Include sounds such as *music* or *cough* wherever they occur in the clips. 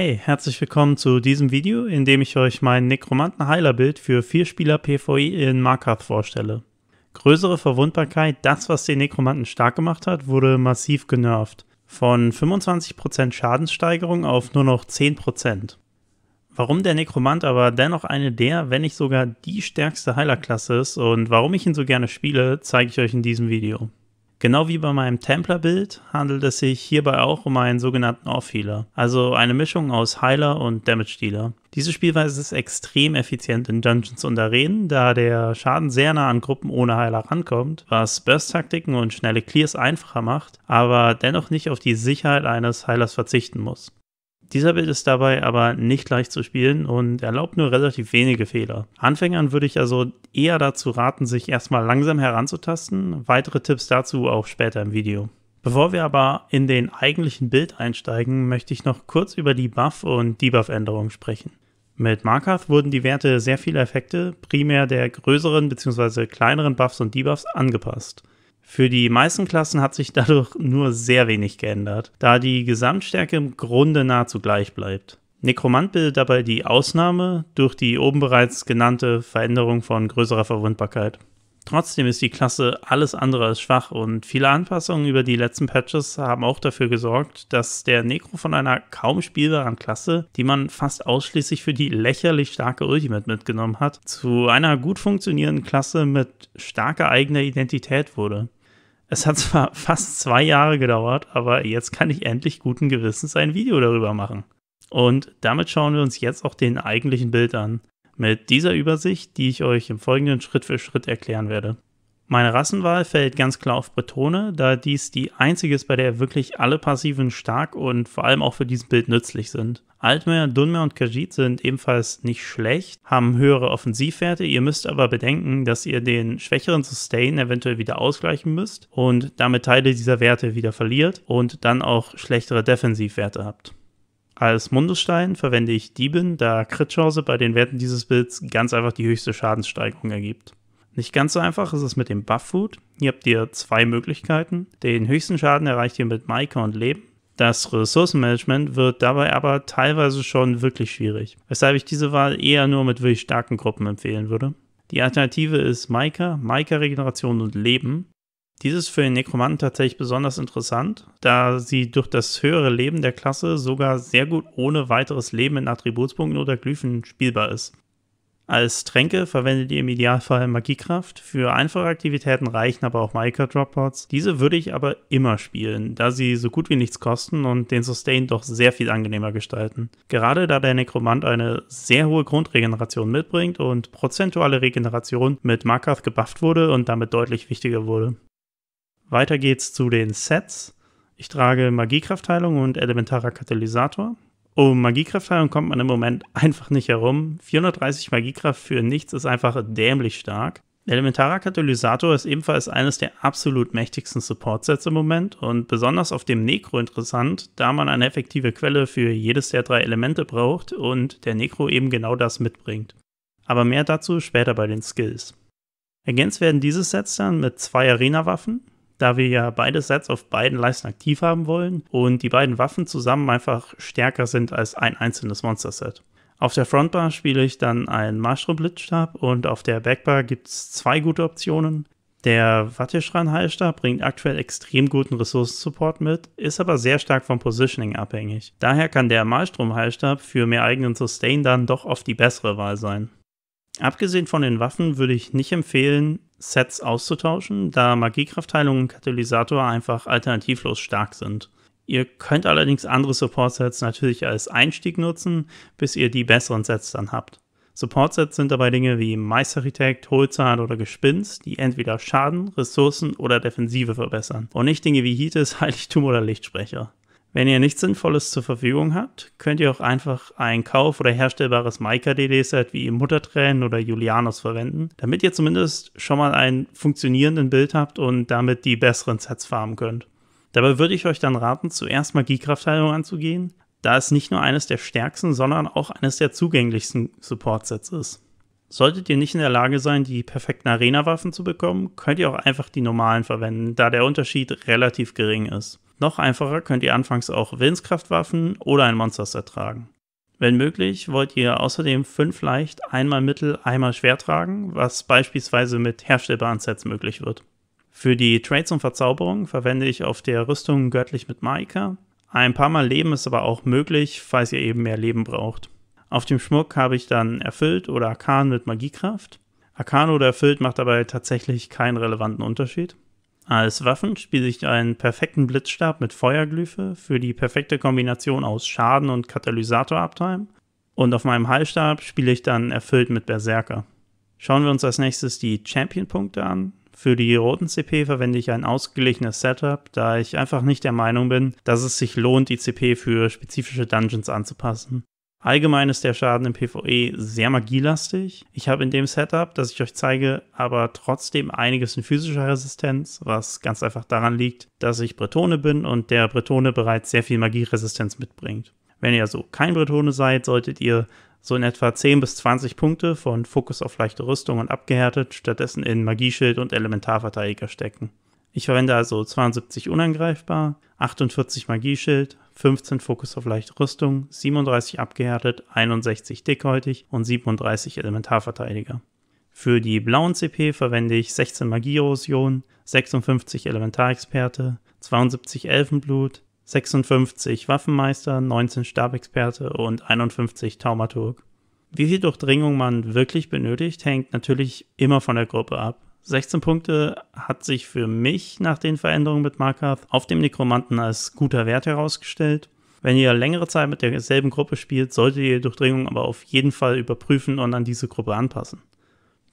Hey, herzlich willkommen zu diesem Video, in dem ich euch mein Nekromanten-Heilerbild für 4-Spieler PvE in Markarth vorstelle. Größere Verwundbarkeit, das was den Nekromanten stark gemacht hat, wurde massiv genervt. Von 25% Schadenssteigerung auf nur noch 10%. Warum der Nekromant aber dennoch eine der, wenn nicht sogar die stärkste Heilerklasse ist und warum ich ihn so gerne spiele, zeige ich euch in diesem Video. Genau wie bei meinem Templar-Bild handelt es sich hierbei auch um einen sogenannten Off-Healer, also eine Mischung aus Heiler und Damage-Dealer. Diese Spielweise ist extrem effizient in Dungeons und Arenen, da der Schaden sehr nah an Gruppen ohne Heiler rankommt, was Burst-Taktiken und schnelle Clears einfacher macht, aber dennoch nicht auf die Sicherheit eines Heilers verzichten muss. Dieser Bild ist dabei aber nicht leicht zu spielen und erlaubt nur relativ wenige Fehler. Anfängern würde ich also eher dazu raten, sich erstmal langsam heranzutasten. Weitere Tipps dazu auch später im Video. Bevor wir aber in den eigentlichen Bild einsteigen, möchte ich noch kurz über die Buff- und Debuff-Änderungen sprechen. Mit Markath wurden die Werte sehr vieler Effekte, primär der größeren bzw. kleineren Buffs und Debuffs, angepasst. Für die meisten Klassen hat sich *laughs* dadurch nur sehr wenig geändert, da die Gesamtstärke im Grunde nahezu gleich bleibt. Nekromant bildet dabei die Ausnahme durch die oben bereits genannte Veränderung von größerer Verwundbarkeit. Trotzdem ist die Klasse alles andere als schwach und viele Anpassungen über die letzten Patches haben auch dafür gesorgt, dass der Nekro von einer kaum spielbaren Klasse, die man fast ausschließlich für die lächerlich starke Ultimate mitgenommen hat, zu einer gut funktionierenden Klasse mit starker eigener Identität wurde. Es hat zwar *laughs* fast zwei Jahre gedauert, aber jetzt kann ich endlich guten Gewissens ein Video darüber machen. Und damit schauen wir uns jetzt auch den eigentlichen Bild an. Mit dieser Übersicht, die ich euch im folgenden Schritt für Schritt erklären werde. Meine Rassenwahl fällt ganz klar auf Bretone, da dies die einzige ist, bei der wirklich alle Passiven stark und vor allem auch für dieses Bild nützlich sind. Altmer, Dunmer und Khajiit sind ebenfalls nicht schlecht, haben höhere Offensivwerte, ihr müsst aber bedenken, dass ihr den schwächeren Sustain eventuell wieder ausgleichen müsst und damit Teile dieser Werte wieder verliert und dann auch schlechtere Defensivwerte habt. Als Mundusstein verwende ich Dieben, da Crit-Chance bei den Werten dieses Bilds ganz einfach die höchste Schadenssteigerung ergibt. Nicht ganz so einfach ist es mit dem Buff-Food. Hier habt ihr zwei Möglichkeiten. Den höchsten Schaden erreicht ihr mit Maika und Leben. Das Ressourcenmanagement wird dabei aber teilweise schon wirklich schwierig, weshalb ich diese Wahl eher nur mit wirklich starken Gruppen empfehlen würde. Die Alternative ist Maika, Maika-Regeneration und Leben. Dies ist für den Nekromanten tatsächlich besonders interessant, da sie durch das höhere Leben der Klasse sogar sehr gut ohne weiteres Leben in Attributspunkten oder Glyphen spielbar ist. Als Tränke verwendet ihr im Idealfall Magiekraft. Für einfache Aktivitäten reichen aber auch Maika Dropouts. Diese würde ich aber immer spielen, da sie so gut wie nichts kosten und den Sustain doch sehr viel angenehmer gestalten. Gerade da der Nekromant eine sehr hohe Grundregeneration mitbringt und prozentuale Regeneration mit Markath gebufft wurde und damit deutlich wichtiger wurde. Weiter geht's zu den Sets. Ich trage Magiekraftheilung und Elementarer Katalysator. Um Magiekraftteilung kommt man im Moment einfach nicht herum. 430 Magiekraft für nichts ist einfach dämlich stark. Elementarer Katalysator ist ebenfalls eines der absolut mächtigsten Support-Sets im Moment und besonders auf dem Necro interessant, da man eine effektive Quelle für jedes der drei Elemente braucht und der Necro eben genau das mitbringt. Aber mehr dazu später bei den Skills. Ergänzt werden diese Sets dann mit zwei Arena-Waffen, da wir ja beide Sets auf beiden Leisten aktiv haben wollen und die beiden Waffen zusammen einfach stärker sind als ein einzelnes Monster-Set. Auf der Frontbar spiele ich dann einen Maestro Blitzstab und auf der Backbar gibt es zwei gute Optionen. Der Wattierschran Heilstab bringt aktuell extrem guten Ressourcensupport mit, ist aber sehr stark vom Positioning abhängig. Daher kann der Malstrom Heilstab für mehr eigenen Sustain dann doch oft die bessere Wahl sein. Abgesehen von den Waffen würde ich nicht empfehlen, Sets auszutauschen, da Magiekraftteilung und Katalysator einfach alternativlos stark sind. Ihr könnt allerdings andere Support-Sets natürlich als Einstieg nutzen, bis ihr die besseren Sets dann habt. Support-Sets sind dabei Dinge wie Meisterarchitekt, Hohlzahn oder Gespinst, die entweder Schaden, Ressourcen oder Defensive verbessern und nicht Dinge wie Heates, *laughs* Heiligtum oder Lichtsprecher. Wenn ihr nichts Sinnvolles zur Verfügung habt, könnt ihr auch einfach ein Kauf- oder herstellbares Maika-DD-Set wie Muttertränen oder Julianos verwenden, damit ihr zumindest schon mal einen funktionierenden Bild habt und damit die besseren Sets farmen könnt. Dabei würde ich euch dann raten, zuerst Magiekraftheilung anzugehen, da es nicht nur eines der stärksten, sondern auch eines der zugänglichsten Support-Sets ist. Solltet ihr nicht in der Lage sein, die perfekten Arena-Waffen zu bekommen, könnt ihr auch einfach die normalen verwenden, da der Unterschied relativ gering ist. Noch einfacher könnt ihr anfangs auch Willenskraftwaffen oder ein Monsterset tragen. Wenn möglich, wollt ihr außerdem 5 leicht, einmal mittel, einmal schwer tragen, was beispielsweise mit herstellbaren Sets möglich wird. Für die Trades und Verzauberung verwende ich auf der Rüstung göttlich mit Maika. Ein paar Mal Leben ist aber auch möglich, falls ihr eben mehr Leben braucht. Auf dem Schmuck habe ich dann Erfüllt oder Arkan mit Magiekraft. Arkan oder Erfüllt macht dabei tatsächlich keinen relevanten Unterschied. Als Waffen spiele ich einen perfekten Blitzstab mit Feuerglyphe für die perfekte Kombination aus Schaden und Katalysator-Uptime. Und auf meinem Heilstab spiele ich dann erfüllt mit Berserker. Schauen wir uns als nächstes die Champion-Punkte an. Für die roten CP verwende ich ein ausgeglichenes Setup, da ich einfach nicht der Meinung bin, dass es sich lohnt, die CP für spezifische Dungeons anzupassen. Allgemein ist der Schaden im PvE sehr magielastig. Ich habe in dem Setup, das ich euch zeige, aber trotzdem einiges in physischer Resistenz, was ganz einfach daran liegt, dass ich Bretone bin und der Bretone bereits sehr viel Magieresistenz mitbringt. Wenn ihr also kein Bretone seid, solltet ihr so in etwa 10 bis 20 Punkte von Fokus auf leichte Rüstung und abgehärtet stattdessen in Magieschild und Elementarverteidiger stecken. Ich verwende also 72 unangreifbar, 48 Magieschild, 15 Fokus auf leichte Rüstung, 37 abgehärtet, 61 dickhäutig und 37 Elementarverteidiger. Für die blauen CP verwende ich 16 Magieerosion, 56 Elementarexperte, 72 Elfenblut, 56 Waffenmeister, 19 Stabexperte und 51 Taumaturg. Wie viel Durchdringung man wirklich benötigt, hängt natürlich immer von der Gruppe ab. 16 Punkte hat sich für mich nach den Veränderungen mit Markarth auf dem Nekromanten als guter Wert herausgestellt. Wenn ihr längere Zeit mit derselben Gruppe spielt, solltet ihr die Durchdringung aber auf jeden Fall überprüfen und an diese Gruppe anpassen.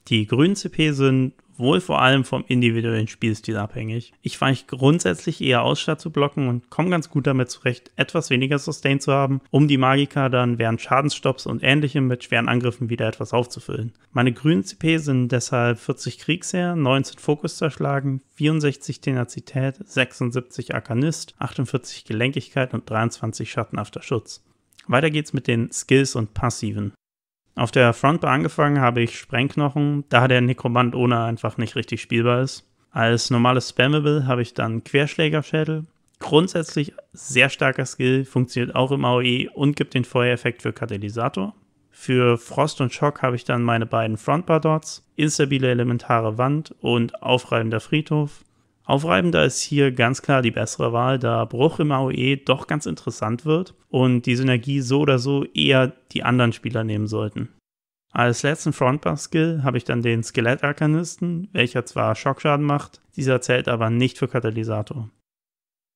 Die grünen CP sind wohl vor allem vom individuellen Spielstil abhängig. Ich weiche grundsätzlich eher aus, statt zu blocken und komme ganz gut damit zurecht, etwas weniger Sustain zu haben, um die Magiker dann während Schadensstopps und ähnlichem mit schweren Angriffen wieder etwas aufzufüllen. Meine grünen CP sind deshalb 40 Kriegsherr, 19 Fokus zerschlagen, 64 Tenazität, 76 Arkanist, 48 Gelenkigkeit und 23 schattenhafter Schutz. Weiter geht's mit den Skills und Passiven. Auf der Frontbar angefangen habe ich Sprengknochen, da der Nekromant ohne einfach nicht richtig spielbar ist. Als normales Spammable habe ich dann Querschlägerschädel. Grundsätzlich sehr starker Skill, funktioniert auch im AOE und gibt den Feuereffekt für Katalysator. Für Frost und Schock habe ich dann meine beiden Frontbar-Dots, instabile elementare Wand und aufreibender Friedhof. Aufreibender ist hier ganz klar die bessere Wahl, da Bruch im AOE doch ganz interessant wird und die Synergie so oder so eher die anderen Spieler nehmen sollten. Als letzten frontbar skill habe ich dann den skelett Skelettarkanisten, welcher zwar Schockschaden macht, dieser zählt aber nicht für Katalysator.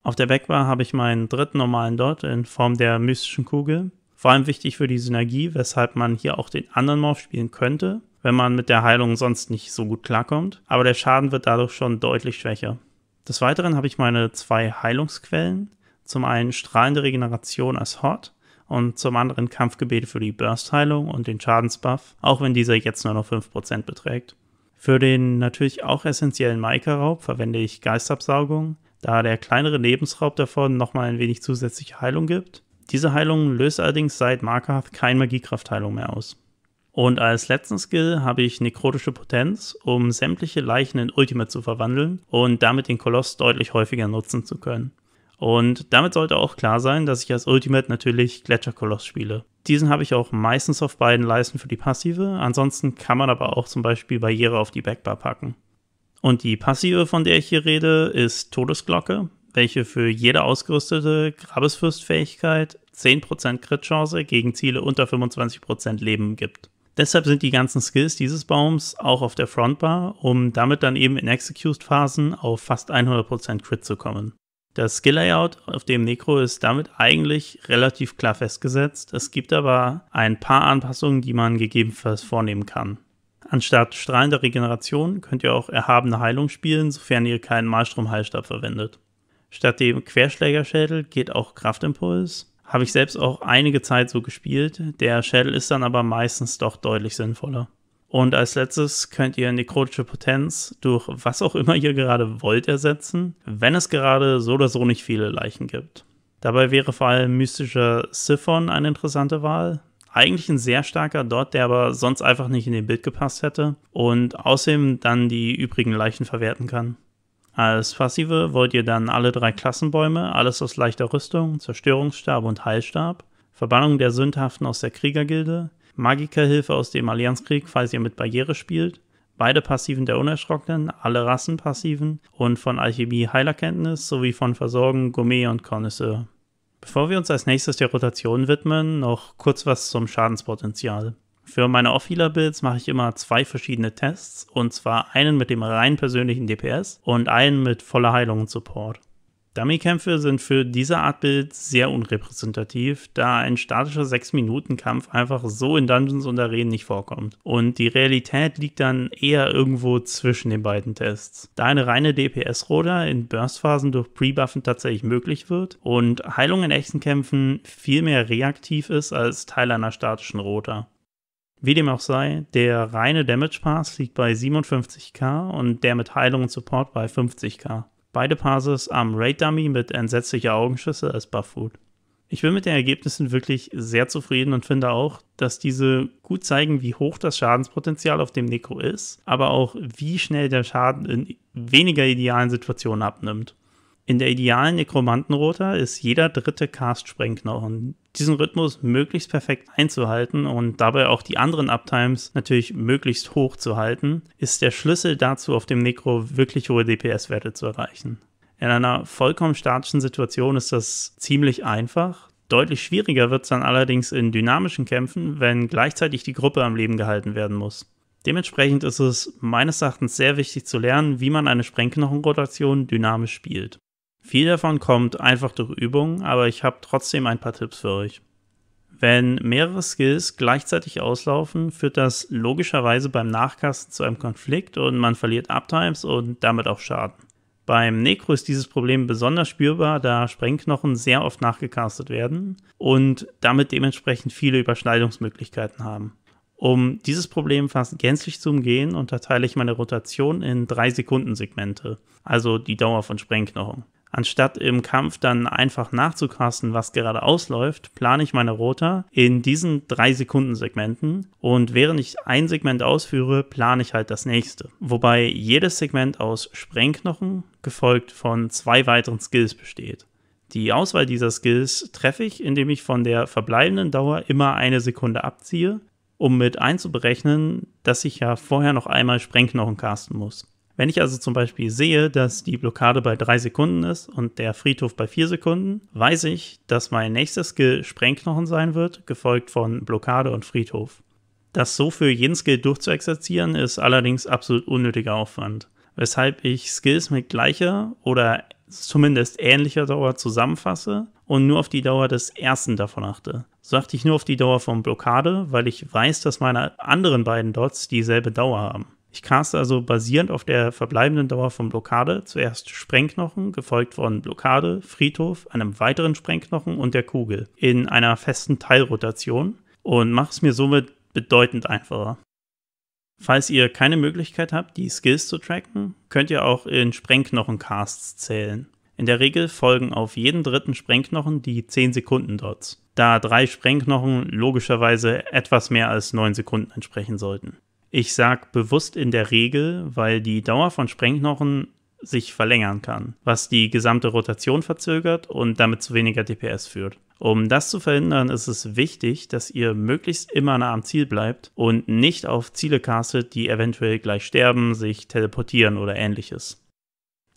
Auf der Backbar habe ich meinen dritten normalen Dot in Form der mystischen Kugel, vor allem wichtig für die Synergie, weshalb man hier auch den anderen Morph spielen könnte, wenn man mit der Heilung sonst nicht so gut klarkommt. Aber der Schaden wird dadurch schon deutlich schwächer. Des Weiteren habe ich meine zwei Heilungsquellen. Zum einen strahlende Regeneration als Hot und zum anderen Kampfgebete für die Burst-Heilung und den Schadensbuff, auch wenn dieser jetzt nur noch 5% beträgt. Für den natürlich auch essentiellen Maika-Raub verwende ich Geistabsaugung, da der kleinere Lebensraub davon nochmal ein wenig zusätzliche Heilung gibt. Diese Heilung löst allerdings seit Markath keine Magiekraftheilung mehr aus. Und als letzten Skill habe ich Nekrotische Potenz, um sämtliche Leichen in Ultimate zu verwandeln und damit den Koloss deutlich häufiger nutzen zu können. Und damit sollte auch klar sein, dass ich als Ultimate natürlich Gletscherkoloss spiele. Diesen habe ich auch meistens auf beiden Leisten für die Passive, ansonsten kann man aber auch zum Beispiel Barriere auf die Backbar packen. Und die Passive, von der ich hier rede, ist Todesglocke, welche für jede ausgerüstete Grabesfürstfähigkeit 10% Crit-Chance gegen Ziele unter 25% Leben gibt. Deshalb sind die ganzen Skills dieses Baums auch auf der Frontbar, um damit dann eben in Execute-Phasen auf fast 100% Crit zu kommen. Das Skill-Layout auf dem Necro ist damit eigentlich relativ klar festgesetzt. Es gibt aber ein paar Anpassungen, die man gegebenenfalls vornehmen kann. Anstatt strahlender Regeneration könnt ihr auch erhabene Heilung spielen, sofern ihr keinen Malstrom-Heilstab verwendet. Statt dem Querschlägerschädel geht auch Kraftimpuls. Habe ich selbst auch einige Zeit so gespielt. Der Shell ist dann aber meistens doch deutlich sinnvoller. Und als letztes könnt ihr nekrotische Potenz durch was auch immer ihr gerade wollt ersetzen, wenn es gerade so oder so nicht viele Leichen gibt. Dabei wäre vor allem mystischer Siphon eine interessante Wahl. Eigentlich ein sehr starker Dot, der aber sonst einfach nicht in den Bild gepasst hätte und außerdem dann die übrigen Leichen verwerten kann. Als Passive wollt ihr dann alle drei Klassenbäume, alles aus leichter Rüstung, Zerstörungsstab und Heilstab, Verbannung der Sündhaften aus der Kriegergilde, Magikerhilfe aus dem Allianzkrieg, falls ihr mit Barriere spielt, beide Passiven der Unerschrockenen, alle Rassenpassiven und von Alchemie Heilerkenntnis sowie von Versorgen, Gourmet und Connoisseur. Bevor wir uns als nächstes der Rotation widmen, noch kurz was zum Schadenspotenzial. Für meine Off-Healer-Builds mache ich immer zwei verschiedene Tests, und zwar einen mit dem rein persönlichen DPS und einen mit voller Heilung und Support. Dummy-Kämpfe sind für diese Art Bild sehr unrepräsentativ, da ein statischer 6-Minuten-Kampf einfach so in Dungeons und Arenen nicht vorkommt. Und die Realität liegt dann eher irgendwo zwischen den beiden Tests. Da eine reine DPS-Roder in Burstphasen durch Pre-Buffen tatsächlich möglich wird und Heilung in echten Kämpfen viel mehr reaktiv ist als Teil einer statischen Roter. Wie dem auch sei, der reine Damage Pass liegt bei 57k und der mit Heilung und Support bei 50k. Beide Passes am Raid Dummy mit entsetzlicher Augenschüsse als Buff-Food. Ich bin mit den Ergebnissen wirklich sehr zufrieden und finde auch, dass diese gut zeigen, wie hoch das Schadenspotenzial auf dem Necro ist, aber auch wie schnell der Schaden in weniger idealen Situationen abnimmt. In der idealen Nekromantenrota ist jeder dritte Cast Sprengknochen. Diesen Rhythmus möglichst perfekt einzuhalten und dabei auch die anderen Uptimes natürlich möglichst hoch zu halten, ist der Schlüssel dazu, auf dem Nekro wirklich hohe DPS-Werte zu erreichen. In einer vollkommen statischen Situation ist das ziemlich einfach. Deutlich schwieriger wird es dann allerdings in dynamischen Kämpfen, wenn gleichzeitig die Gruppe am Leben gehalten werden muss. Dementsprechend ist es meines Erachtens sehr wichtig zu lernen, wie man eine Sprengknochenrotation dynamisch spielt. Viel davon kommt einfach durch Übung, aber ich habe trotzdem ein paar Tipps für euch. Wenn mehrere Skills gleichzeitig auslaufen, führt das logischerweise beim Nachkasten zu einem Konflikt und man verliert Uptimes und damit auch Schaden. Beim Necro ist dieses Problem besonders spürbar, da Sprengknochen sehr oft nachgecastet werden und damit dementsprechend viele Überschneidungsmöglichkeiten haben. Um dieses Problem fast gänzlich zu umgehen, unterteile ich meine Rotation in 3 Sekunden Segmente, also die Dauer von Sprengknochen. Anstatt im Kampf dann einfach nachzukasten, was gerade ausläuft, plane ich meine Roter in diesen 3-Sekunden-Segmenten und während ich ein Segment ausführe, plane ich halt das nächste. Wobei jedes Segment aus Sprengknochen gefolgt von zwei weiteren Skills besteht. Die Auswahl dieser Skills treffe ich, indem ich von der verbleibenden Dauer immer eine Sekunde abziehe, um mit einzuberechnen, dass ich ja vorher noch einmal Sprengknochen casten muss. Wenn ich also zum Beispiel sehe, dass die Blockade bei 3 Sekunden ist und der Friedhof bei 4 Sekunden, weiß ich, dass mein nächster Skill Sprengknochen sein wird, gefolgt von Blockade und Friedhof. Das so für jeden Skill durchzuexerzieren ist allerdings absolut unnötiger Aufwand, weshalb ich Skills mit gleicher oder zumindest ähnlicher Dauer zusammenfasse und nur auf die Dauer des ersten davon achte. So achte ich nur auf die Dauer von Blockade, weil ich weiß, dass meine anderen beiden Dots dieselbe Dauer haben. Ich caste also basierend auf der verbleibenden Dauer von Blockade zuerst Sprengknochen, gefolgt von Blockade, Friedhof, einem weiteren Sprengknochen und der Kugel in einer festen Teilrotation und mache es mir somit bedeutend einfacher. Falls ihr keine Möglichkeit habt, die Skills zu tracken, könnt ihr auch in Sprengknochen-Casts zählen. In der Regel folgen auf jeden dritten Sprengknochen die 10 Sekunden Dots, da drei Sprengknochen logischerweise etwas mehr als 9 Sekunden entsprechen sollten. Ich sage bewusst in der Regel, weil die Dauer von Sprengknochen sich verlängern kann, was die gesamte Rotation verzögert und damit zu weniger DPS führt. Um das zu verhindern, ist es wichtig, dass ihr möglichst immer nah am Ziel bleibt und nicht auf Ziele castet, die eventuell gleich sterben, sich teleportieren oder ähnliches.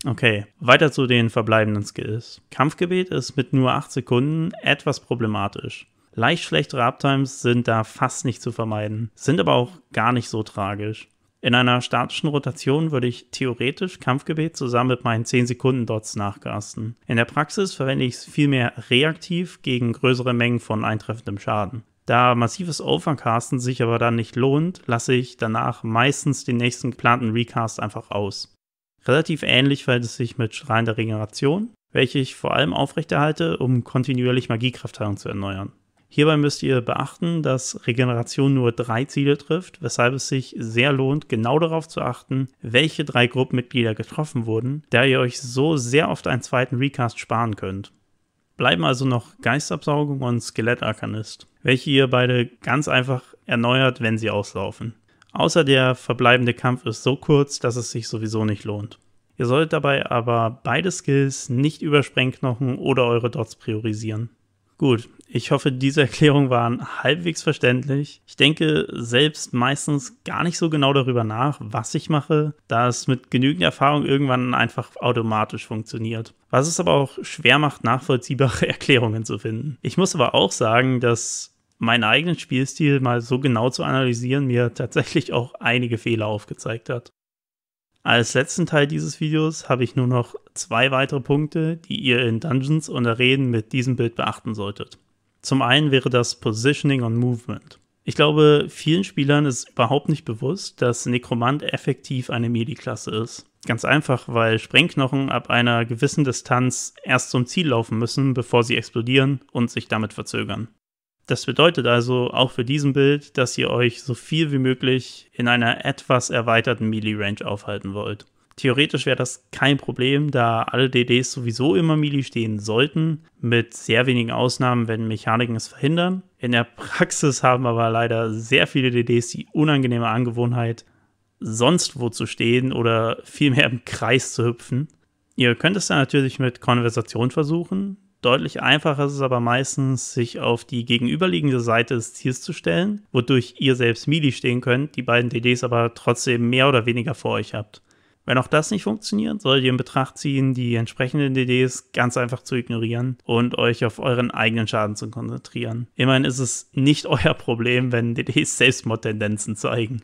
Okay, weiter zu den verbleibenden Skills. Kampfgebet ist mit nur 8 Sekunden etwas problematisch. Leicht schlechtere Uptimes sind da fast nicht zu vermeiden, sind aber auch gar nicht so tragisch. In einer statischen Rotation würde ich theoretisch Kampfgebet zusammen mit meinen 10-Sekunden-Dots nachcasten. In der Praxis verwende ich es vielmehr reaktiv gegen größere Mengen von eintreffendem Schaden. Da massives Overcasten sich aber dann nicht lohnt, lasse ich danach meistens den nächsten geplanten Recast einfach aus. Relativ ähnlich verhält es sich mit Schrein der Regeneration, welche ich vor allem aufrechterhalte, um kontinuierlich Magiekraftheilung zu erneuern. Hierbei müsst ihr beachten, dass Regeneration nur drei Ziele trifft, weshalb es sich sehr lohnt, genau darauf zu achten, welche drei Gruppenmitglieder getroffen wurden, da ihr euch so sehr oft einen zweiten Recast sparen könnt. Bleiben also noch Geistabsaugung und Skelettarkanist, welche ihr beide ganz einfach erneuert, wenn sie auslaufen. Außer der verbleibende Kampf ist so kurz, dass es sich sowieso nicht lohnt. Ihr solltet dabei aber beide Skills nicht über Sprengknochen oder eure Dots priorisieren. Gut, ich hoffe, diese Erklärungen waren halbwegs verständlich. Ich denke selbst meistens gar nicht so genau darüber nach, was ich mache, da es mit genügend Erfahrung irgendwann einfach automatisch funktioniert. Was es aber auch schwer macht, nachvollziehbare *laughs* Erklärungen zu finden. Ich muss aber auch sagen, dass meinen eigenen Spielstil mal so genau zu analysieren mir tatsächlich auch einige Fehler aufgezeigt hat. Als letzten Teil dieses Videos habe ich nur noch zwei weitere Punkte, die ihr in Dungeons und Arenen mit diesem Bild beachten solltet. Zum einen wäre das Positioning und Movement. Ich glaube, vielen Spielern ist überhaupt nicht bewusst, dass Nekromant effektiv eine Melee-Klasse ist. Ganz einfach, weil Sprengknochen ab einer gewissen Distanz erst zum Ziel laufen müssen, bevor sie explodieren und sich damit verzögern. Das bedeutet also auch für diesen Bild, dass ihr euch so viel wie möglich in einer etwas erweiterten Melee-Range aufhalten wollt. Theoretisch wäre das kein Problem, da alle DDs sowieso immer Melee stehen sollten, mit sehr wenigen Ausnahmen, wenn Mechaniken es verhindern. In der Praxis haben aber leider sehr viele DDs die unangenehme Angewohnheit, sonst wo zu stehen oder vielmehr im Kreis zu hüpfen. Ihr könnt es dann natürlich mit Konversation versuchen, Deutlich einfacher ist es aber meistens, sich auf die gegenüberliegende Seite des Ziels zu stellen, wodurch ihr selbst Mili stehen könnt, die beiden DDs aber trotzdem mehr oder weniger vor euch habt. Wenn auch das nicht funktioniert, solltet ihr in Betracht ziehen, die entsprechenden DDs ganz einfach zu ignorieren und euch auf euren eigenen Schaden zu konzentrieren. Immerhin ist es nicht *laughs* euer Problem, wenn DDs Selbstmordtendenzen zeigen.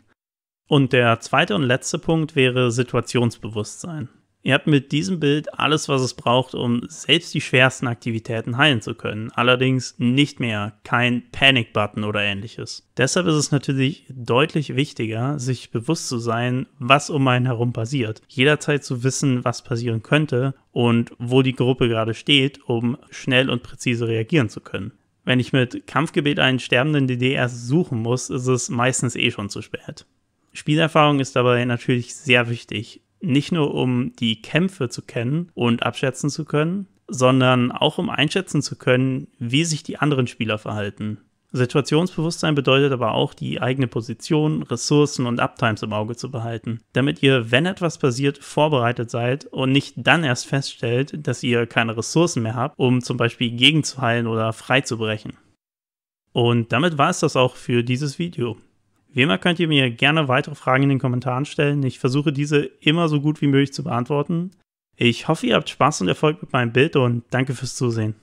Und der zweite und letzte Punkt wäre Situationsbewusstsein. Ihr habt mit diesem Bild alles, was es braucht, um selbst die schwersten Aktivitäten heilen zu können. Allerdings nicht mehr, kein Panic-Button oder ähnliches. Deshalb ist es natürlich deutlich wichtiger, sich bewusst zu sein, was um einen herum passiert. Jederzeit zu wissen, was passieren könnte und wo die Gruppe gerade steht, um schnell und präzise reagieren zu können. Wenn ich mit Kampfgebet einen sterbenden DD erst suchen muss, ist es meistens eh schon zu spät. Spielerfahrung ist dabei natürlich sehr wichtig nicht nur um die Kämpfe zu kennen und abschätzen zu können, sondern auch um einschätzen zu können, wie sich die anderen Spieler verhalten. Situationsbewusstsein bedeutet aber auch, die eigene Position, Ressourcen und Uptimes im Auge zu behalten, damit ihr, wenn etwas passiert, vorbereitet seid und nicht dann erst feststellt, dass ihr keine Ressourcen mehr habt, um zum Beispiel gegenzuheilen oder freizubrechen. Und damit war es das auch für dieses Video. Wie immer könnt ihr mir gerne weitere Fragen in den Kommentaren stellen. Ich versuche diese immer so gut wie möglich zu beantworten. Ich hoffe, ihr habt Spaß und Erfolg mit meinem Bild und danke fürs Zusehen.